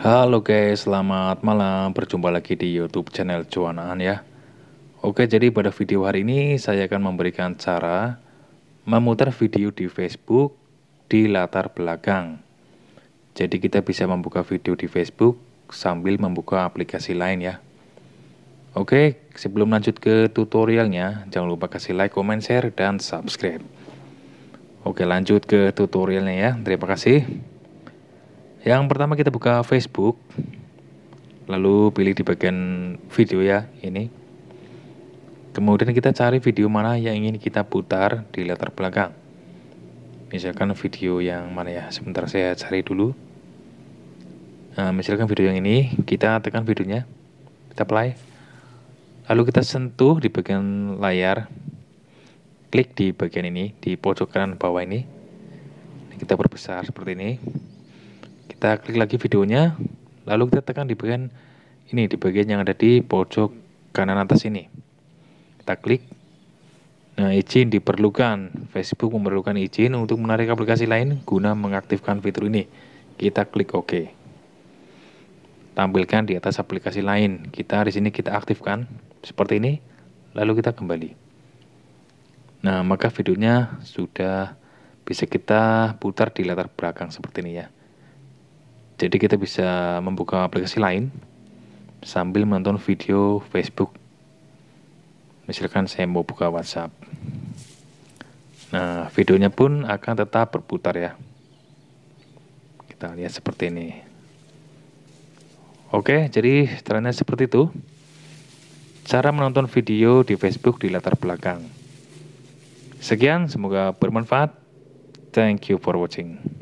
Halo guys, selamat malam. Berjumpa lagi di YouTube channel Cuanaan ya. Oke, jadi pada video hari ini saya akan memberikan cara memutar video di Facebook di latar belakang. Jadi kita bisa membuka video di Facebook sambil membuka aplikasi lain ya. Oke, sebelum lanjut ke tutorialnya, jangan lupa kasih like, comment, share, dan subscribe. Oke, lanjut ke tutorialnya ya. Terima kasih. Yang pertama kita buka Facebook. Lalu pilih di bagian video ya, ini. Kemudian kita cari video mana yang ingin kita putar di latar belakang. Misalkan video yang mana ya, sebentar saya cari dulu. Nah, misalkan video yang ini, kita tekan videonya. Kita play. Lalu kita sentuh di bagian layar. Klik di bagian ini, di pojok kanan bawah ini. Kita berbesar seperti ini kita klik lagi videonya lalu kita tekan di bagian ini di bagian yang ada di pojok kanan atas ini kita klik nah izin diperlukan Facebook memerlukan izin untuk menarik aplikasi lain guna mengaktifkan fitur ini kita klik OK tampilkan di atas aplikasi lain kita di sini kita aktifkan seperti ini lalu kita kembali nah maka videonya sudah bisa kita putar di latar belakang seperti ini ya jadi kita bisa membuka aplikasi lain sambil menonton video Facebook. Misalkan saya mau buka WhatsApp. Nah, videonya pun akan tetap berputar ya. Kita lihat seperti ini. Oke, jadi caranya seperti itu. Cara menonton video di Facebook di latar belakang. Sekian, semoga bermanfaat. Thank you for watching.